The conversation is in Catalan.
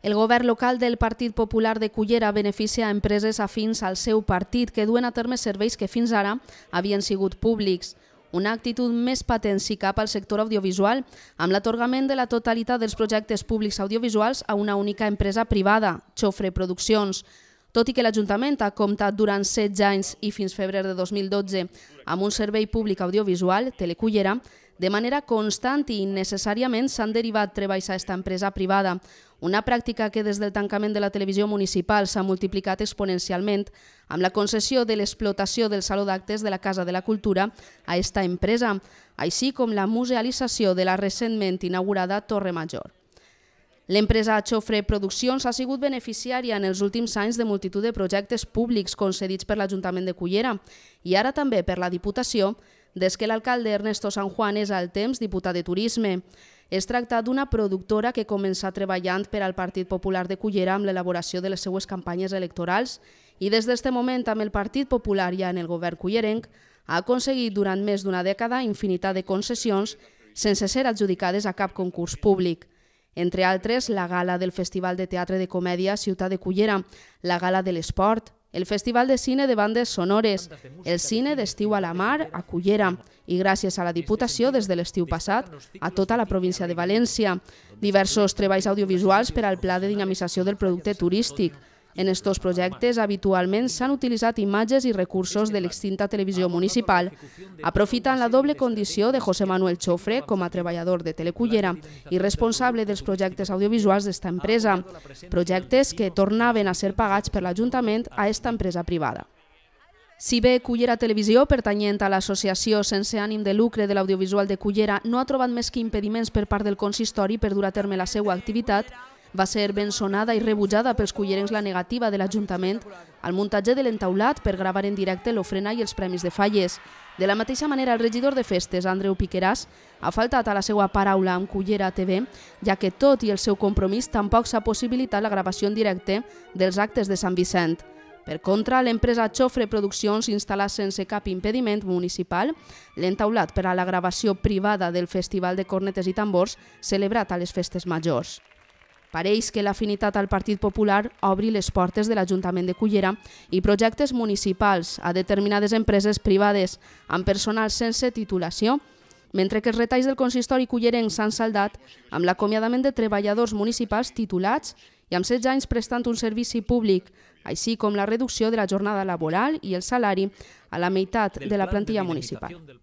El govern local del Partit Popular de Cullera beneficia empreses afins al seu partit que duen a terme serveis que fins ara havien sigut públics. Una actitud més patent si cap al sector audiovisual, amb l'atorgament de la totalitat dels projectes públics audiovisuals a una única empresa privada, Xofre Produccions. Tot i que l'Ajuntament ha comptat durant 16 anys i fins febrer de 2012 amb un servei públic audiovisual, Telecullera, de manera constant i innecessàriament s'han derivat treballs a aquesta empresa privada, una pràctica que des del tancament de la televisió municipal s'ha multiplicat exponencialment amb la concessió de l'explotació del Saló d'Actes de la Casa de la Cultura a esta empresa, així com la musealització de la recentment inaugurada Torre Major. L'empresa Xofre Produccions ha sigut beneficiària en els últims anys de multitud de projectes públics concedits per l'Ajuntament de Cullera i ara també per la Diputació, des que l'alcalde Ernesto San Juan és al temps diputat de Turisme. Es tracta d'una productora que comença treballant per al Partit Popular de Cullera amb l'elaboració de les seues campanyes electorals i des d'aquest moment amb el Partit Popular ja en el govern cullerenc ha aconseguit durant més d'una dècada infinitat de concessions sense ser adjudicades a cap concurs públic entre altres la gala del Festival de Teatre de Comèdia Ciutat de Cullera, la gala de l'esport, el Festival de Cine de Bandes Sonores, el Cine d'Estiu a la Mar a Cullera i gràcies a la Diputació des de l'estiu passat a tota la província de València, diversos treballs audiovisuals per al Pla de Dinamització del Producte Turístic, en estos projectes habitualment s'han utilitzat imatges i recursos de l'extinta televisió municipal, aprofitant la doble condició de José Manuel Chofre com a treballador de Telecullera i responsable dels projectes audiovisuals d'esta empresa, projectes que tornaven a ser pagats per l'Ajuntament a esta empresa privada. Si bé Cullera Televisió, pertanyent a l'associació sense ànim de lucre de l'audiovisual de Cullera, no ha trobat més que impediments per part del consistori per dur a terme la seva activitat, va ser ben sonada i rebutjada pels cullerencs la negativa de l'Ajuntament al muntatge de l'entaulat per gravar en directe l'ofrena i els Premis de Falles. De la mateixa manera, el regidor de festes, Andreu Piqueràs, ha faltat a la seva paraula amb Cullera TV, ja que tot i el seu compromís tampoc s'ha possibilitat la gravació en directe dels actes de Sant Vicent. Per contra, l'empresa Xofre Produccions instal·la sense cap impediment municipal l'entaulat per a la gravació privada del Festival de Cornetes i Tambors celebrat a les Festes Majors. Pareix que l'afinitat al Partit Popular obri les portes de l'Ajuntament de Cullera i projectes municipals a determinades empreses privades amb personal sense titulació, mentre que els retalls del consistori cullerenc s'han saldat amb l'acomiadament de treballadors municipals titulats i amb 16 anys prestant un servici públic, així com la reducció de la jornada laboral i el salari a la meitat de la plantilla municipal.